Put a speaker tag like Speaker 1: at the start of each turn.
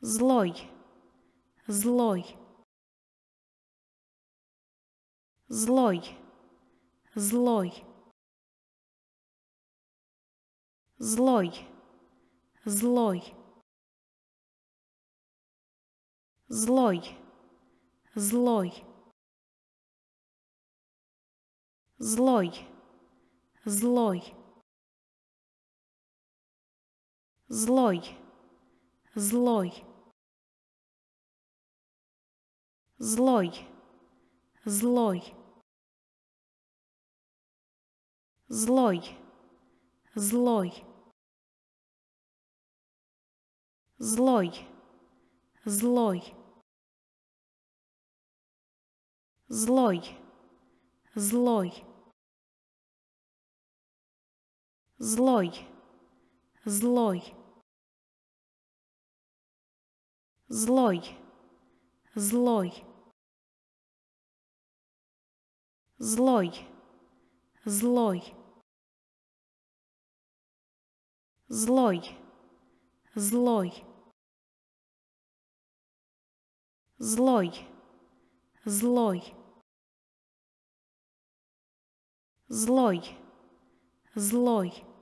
Speaker 1: Злой. Злой. Злой. Злой. Злой. Злой. Злой. Злой. Злой. Злой. Злой. Злой. Злой. Злой. Злой. Злой. Злой. Злой. Злой. Злой. Злой. Злой. Злой злой, злой, злой, злой, злой, злой, злой, злой, злой.